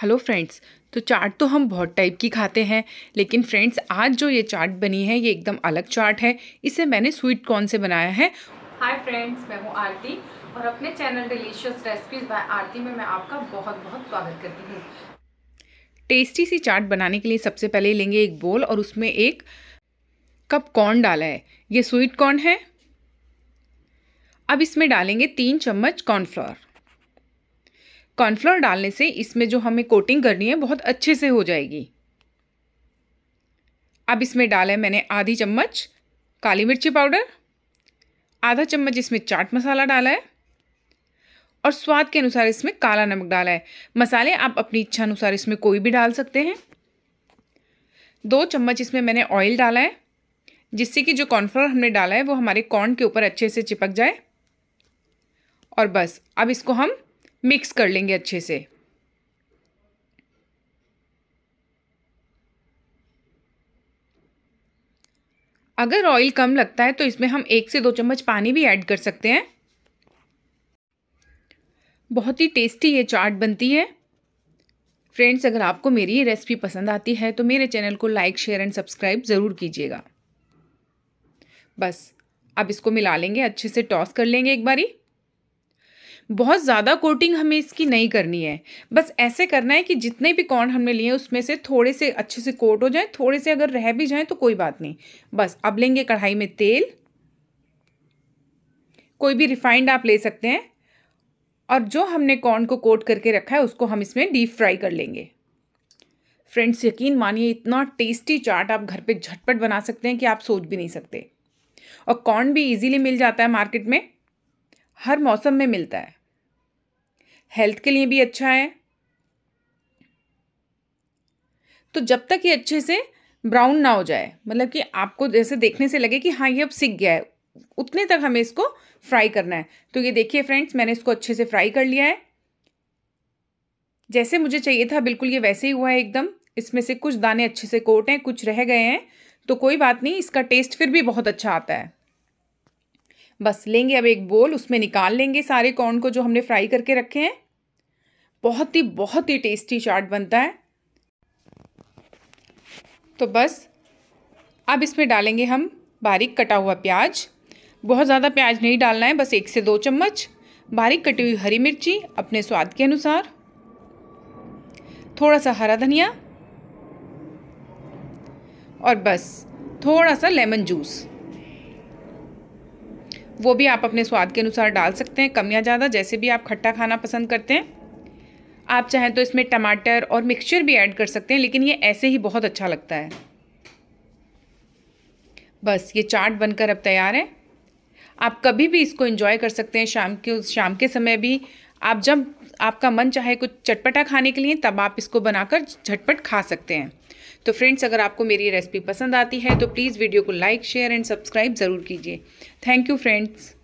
hello friends तो चाट तो हम बहुत टाइप की खाते हैं लेकिन फ्रेंड्स आज जो ये चाट बनी है ये एकदम अलग चाट है इसे मैंने स्वीट कॉर्न से बनाया है हाय फ्रेंड्स मैं हूँ आरती और अपने channel delicious recipes by Aarti में मैं आपका बहुत बहुत स्वागत करती हूँ टेस्टी सी चाट बनाने के लिए सबसे पहले लेंगे एक बोल और उसमें एक कप कॉर्न डाला है ये स्वीट कॉर्न है अब इसमें डालेंगे तीन चम्मच कॉर्नफ्लावर कॉर्नफ्लोर डालने से इसमें जो हमें कोटिंग करनी है बहुत अच्छे से हो जाएगी अब इसमें डाला है मैंने आधी चम्मच काली मिर्ची पाउडर आधा चम्मच इसमें चाट मसाला डाला है और स्वाद के अनुसार इसमें काला नमक डाला है मसाले आप अपनी इच्छा अनुसार इसमें कोई भी डाल सकते हैं दो चम्मच इसमें मैंने ऑयल डाला है जिससे कि जो कॉर्नफ्लोर हमने डाला है वो हमारे कॉर्न के ऊपर अच्छे से चिपक जाए और बस अब इसको हम मिक्स कर लेंगे अच्छे से अगर ऑयल कम लगता है तो इसमें हम एक से दो चम्मच पानी भी ऐड कर सकते हैं बहुत ही टेस्टी ये चाट बनती है फ्रेंड्स अगर आपको मेरी ये रेसिपी पसंद आती है तो मेरे चैनल को लाइक शेयर एंड सब्सक्राइब ज़रूर कीजिएगा बस अब इसको मिला लेंगे अच्छे से टॉस कर लेंगे एक बारी बहुत ज़्यादा कोटिंग हमें इसकी नहीं करनी है बस ऐसे करना है कि जितने भी कॉर्न हमने लिए उसमें से थोड़े से अच्छे से कोट हो जाए थोड़े से अगर रह भी जाए तो कोई बात नहीं बस अब लेंगे कढ़ाई में तेल कोई भी रिफाइंड आप ले सकते हैं और जो हमने कॉर्न को कोट करके रखा है उसको हम इसमें डीप फ्राई कर लेंगे फ्रेंड्स यकीन मानिए इतना टेस्टी चाट आप घर पे झटपट बना सकते हैं कि आप सोच भी नहीं सकते और कॉर्न भी इजीली मिल जाता है मार्केट में हर मौसम में मिलता है हेल्थ के लिए भी अच्छा है तो जब तक ये अच्छे से ब्राउन ना हो जाए मतलब कि आपको जैसे देखने से लगे कि हाँ ये अब सीख गया है उतने तक हमें इसको फ्राई करना है तो ये देखिए फ्रेंड्स मैंने इसको अच्छे से फ्राई कर लिया है जैसे मुझे चाहिए था बिल्कुल ये वैसे ही हुआ है एकदम इसमें से कुछ दाने अच्छे से कोट हैं कुछ रह गए हैं तो कोई बात नहीं इसका टेस्ट फिर भी बहुत अच्छा आता है बस लेंगे अब एक बोल उसमें निकाल लेंगे सारे कॉर्न को जो हमने फ्राई करके रखे हैं बहुत ही बहुत ही टेस्टी चाट बनता है तो बस अब इसमें डालेंगे हम बारीक कटा हुआ प्याज बहुत ज़्यादा प्याज नहीं डालना है बस एक से दो चम्मच बारीक कटी हुई हरी मिर्ची अपने स्वाद के अनुसार थोड़ा सा हरा धनिया और बस थोड़ा सा लेमन जूस वो भी आप अपने स्वाद के अनुसार डाल सकते हैं कम या ज़्यादा जैसे भी आप खट्टा खाना पसंद करते हैं आप चाहें तो इसमें टमाटर और मिक्सचर भी ऐड कर सकते हैं लेकिन ये ऐसे ही बहुत अच्छा लगता है बस ये चाट बनकर अब तैयार है आप कभी भी इसको इंजॉय कर सकते हैं शाम के शाम के समय भी आप जब आपका मन चाहे कुछ चटपटा खाने के लिए तब आप इसको बनाकर झटपट खा सकते हैं तो फ्रेंड्स अगर आपको मेरी रेसिपी पसंद आती है तो प्लीज़ वीडियो को लाइक शेयर एंड सब्सक्राइब ज़रूर कीजिए थैंक यू फ्रेंड्स